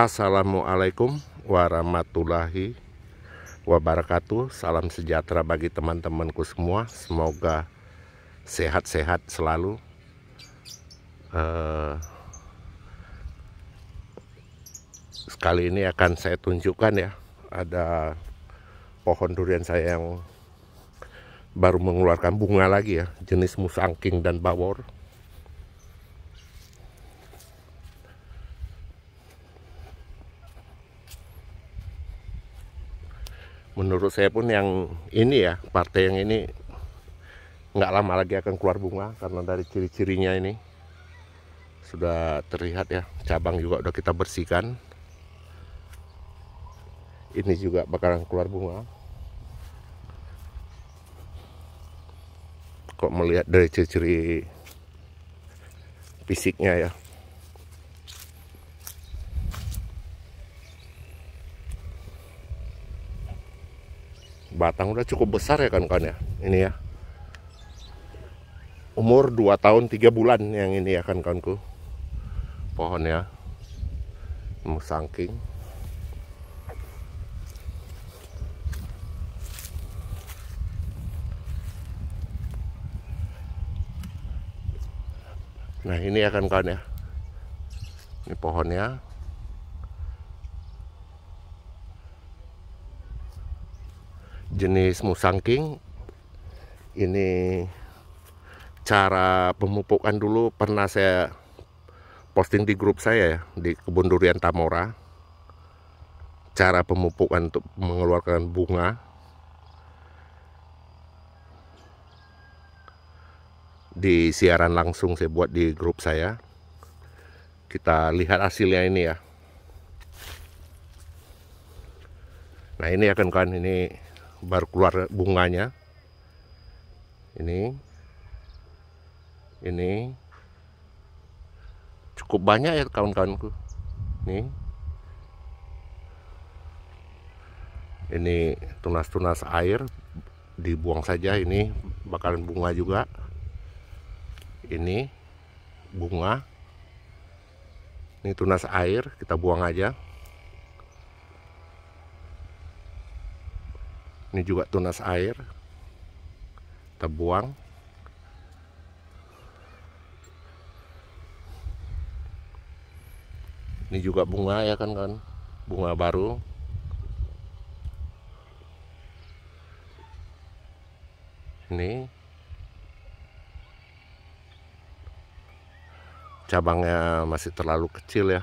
Assalamualaikum warahmatullahi wabarakatuh. Salam sejahtera bagi teman-temanku semua. Semoga sehat-sehat selalu. Uh, sekali ini akan saya tunjukkan ya, ada pohon durian saya yang baru mengeluarkan bunga lagi ya, jenis musangking dan bawor menurut saya pun yang ini ya partai yang ini nggak lama lagi akan keluar bunga karena dari ciri-cirinya ini sudah terlihat ya cabang juga udah kita bersihkan ini juga bakalan keluar bunga kok melihat dari ciri-ciri fisiknya ya batang udah cukup besar ya kan kan ya ini ya umur 2 tahun 3 bulan yang ini ya kan kawanku pohon ya musangking nah ini ya kan kan ya ini pohonnya jenis musang king ini cara pemupukan dulu pernah saya posting di grup saya ya di kebun durian Tamora cara pemupukan untuk mengeluarkan bunga di siaran langsung saya buat di grup saya kita lihat hasilnya ini ya nah ini ya kan kan ini baru keluar bunganya ini ini cukup banyak ya kawan-kawanku ini ini tunas-tunas air dibuang saja ini bakalan bunga juga ini bunga ini tunas air kita buang aja ini juga tunas air kita buang ini juga bunga ya kan kan bunga baru ini cabangnya masih terlalu kecil ya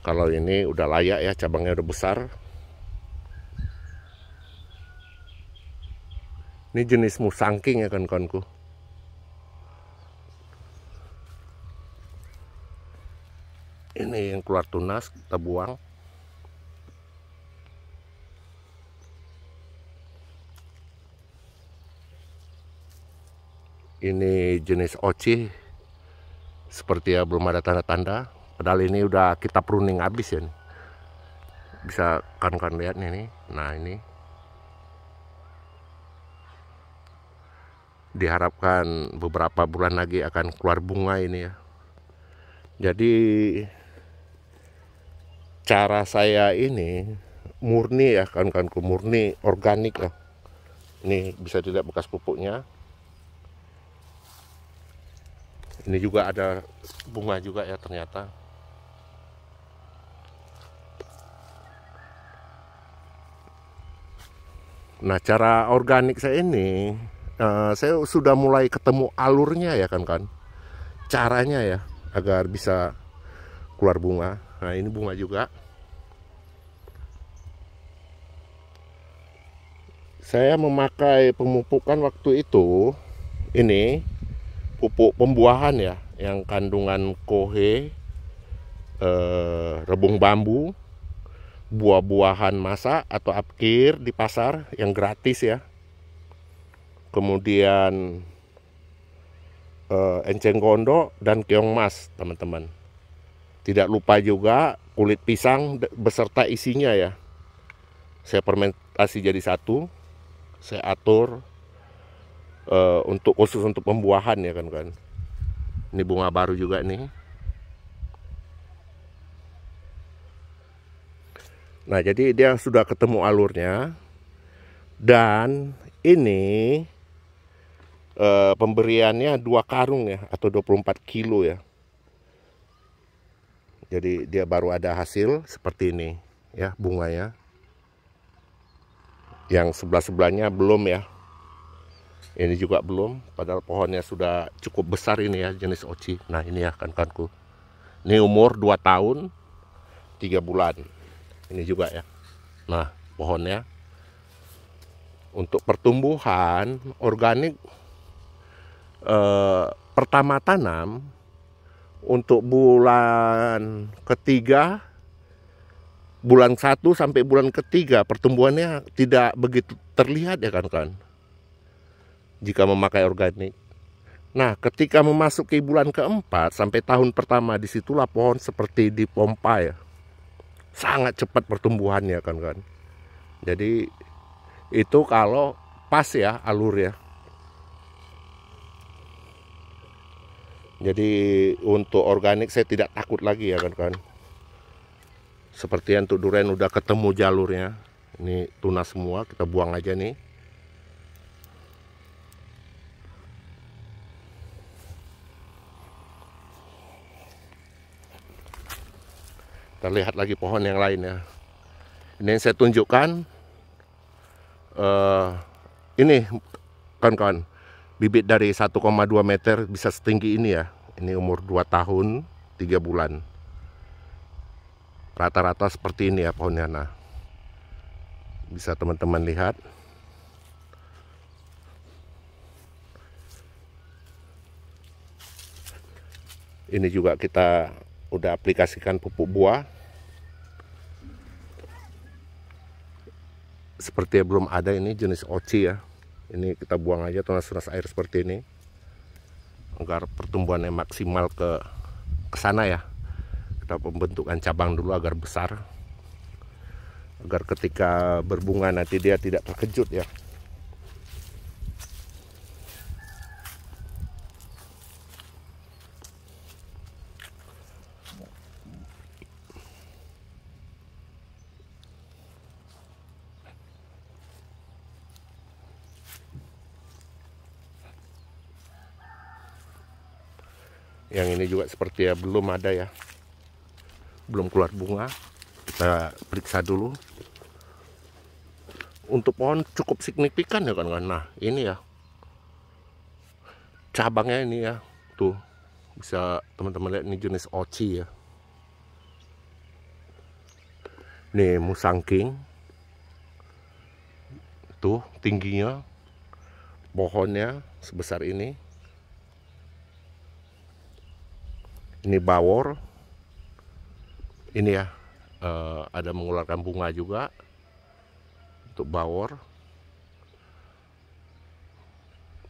kalau ini udah layak ya cabangnya udah besar ini jenis musangking ya kan kanku. ini yang keluar tunas kita buang ini jenis oci seperti ya belum ada tanda-tanda Padahal ini udah kita pruning abis ya. Nih. Bisa kawan-kawan lihat nih, nih. Nah, ini. Diharapkan beberapa bulan lagi akan keluar bunga ini ya. Jadi cara saya ini murni ya kawan kawan murni organik ya. Ini bisa dilihat bekas pupuknya. Ini juga ada bunga juga ya ternyata. Nah, cara organik saya ini, uh, saya sudah mulai ketemu alurnya ya kan kan, caranya ya agar bisa keluar bunga. Nah, ini bunga juga. Saya memakai pemupukan waktu itu, ini pupuk pembuahan ya, yang kandungan kohe, eh, rebung bambu, buah-buahan masa atau apkir di pasar yang gratis ya. Kemudian eh, enceng gondo dan keong mas, teman-teman. Tidak lupa juga kulit pisang beserta isinya ya. Saya fermentasi jadi satu. Saya atur eh, untuk khusus untuk pembuahan ya kan kan. Ini bunga baru juga nih. Nah, jadi dia sudah ketemu alurnya. Dan ini e, pemberiannya dua karung ya atau 24 kilo ya. Jadi dia baru ada hasil seperti ini ya bunganya. Yang sebelah-sebelahnya belum ya. Ini juga belum, padahal pohonnya sudah cukup besar ini ya jenis oci. Nah ini ya kan kanku. Ini umur 2 tahun 3 bulan ini juga ya nah pohonnya untuk pertumbuhan organik eh, pertama tanam untuk bulan ketiga bulan satu sampai bulan ketiga pertumbuhannya tidak begitu terlihat ya kan kan jika memakai organik Nah, ketika memasuki bulan keempat sampai tahun pertama, disitulah pohon seperti dipompa ya sangat cepat pertumbuhannya kan kan jadi itu kalau pas ya alur ya, jadi untuk organik saya tidak takut lagi ya kan kan seperti yang untuk durian udah ketemu jalurnya ini tunas semua kita buang aja nih terlihat lagi pohon yang lain ya ini yang saya tunjukkan uh, ini kawan-kawan bibit dari 1,2 meter bisa setinggi ini ya ini umur 2 tahun 3 bulan rata-rata seperti ini ya pohonnya nah bisa teman-teman lihat ini juga kita udah aplikasikan pupuk buah seperti belum ada ini jenis oci ya ini kita buang aja tunas-tunas air seperti ini agar pertumbuhannya maksimal ke ke sana ya kita pembentukan cabang dulu agar besar agar ketika berbunga nanti dia tidak terkejut ya yang ini juga seperti ya belum ada ya belum keluar bunga kita periksa dulu untuk pohon cukup signifikan ya kan nah ini ya cabangnya ini ya tuh bisa teman-teman lihat ini jenis oci ya Ini musang king tuh tingginya pohonnya sebesar ini ini bawor ini ya eh, ada mengeluarkan bunga juga untuk bawor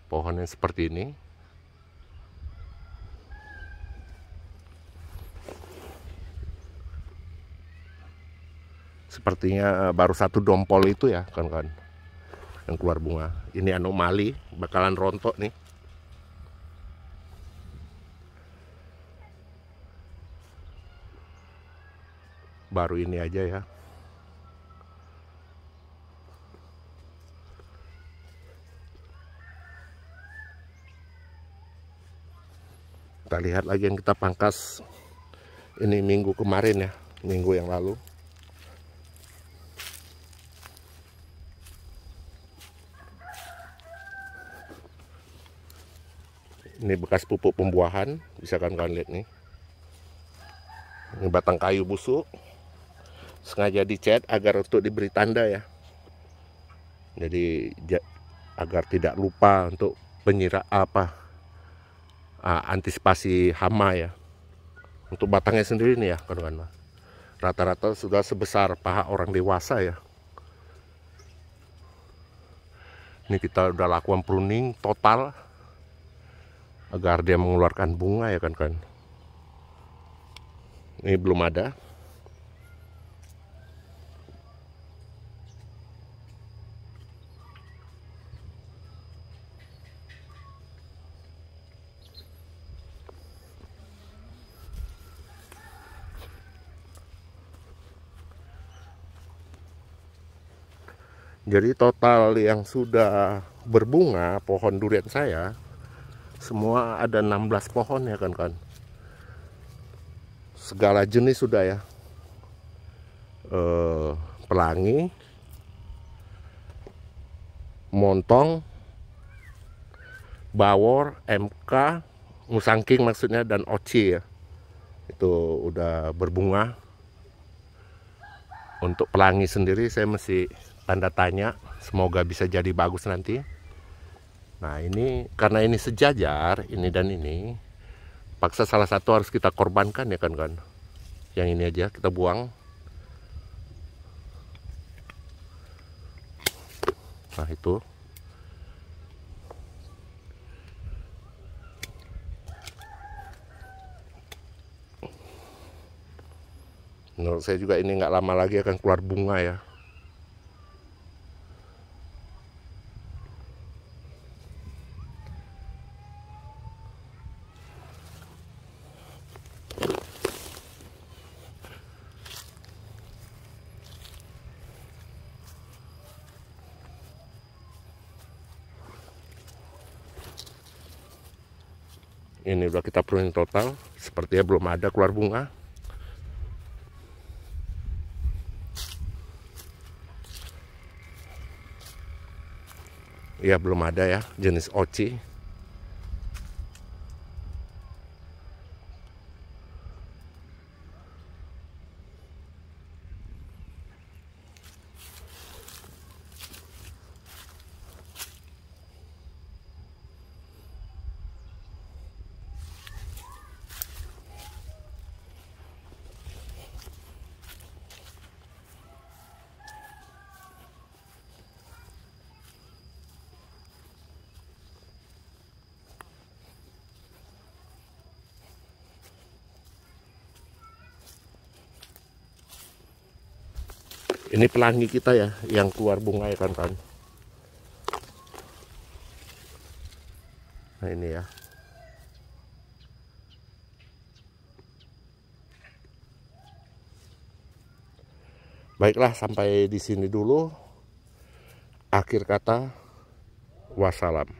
pohonnya seperti ini sepertinya eh, baru satu dompol itu ya kan kan yang keluar bunga ini anomali bakalan rontok nih baru ini aja ya kita lihat lagi yang kita pangkas ini minggu kemarin ya minggu yang lalu ini bekas pupuk pembuahan bisa kan kalian lihat nih ini batang kayu busuk sengaja dicet agar untuk diberi tanda ya jadi agar tidak lupa untuk penyira apa uh, antisipasi hama ya untuk batangnya sendiri nih ya kawan-kawan rata-rata sudah sebesar paha orang dewasa ya ini kita udah lakukan pruning total agar dia mengeluarkan bunga ya kan kan ini belum ada Jadi total yang sudah berbunga pohon durian saya semua ada 16 pohon ya kan kan. Segala jenis sudah ya. Eh, pelangi, montong, bawor, MK, musangking maksudnya dan oci ya. Itu udah berbunga. Untuk pelangi sendiri saya masih tanda tanya semoga bisa jadi bagus nanti nah ini karena ini sejajar ini dan ini paksa salah satu harus kita korbankan ya kan kan yang ini aja kita buang nah itu menurut saya juga ini nggak lama lagi akan keluar bunga ya ini udah kita pruning total sepertinya belum ada keluar bunga ya belum ada ya jenis oci ini pelangi kita ya yang keluar bunga ya kan kan. nah ini ya baiklah sampai di sini dulu akhir kata wassalam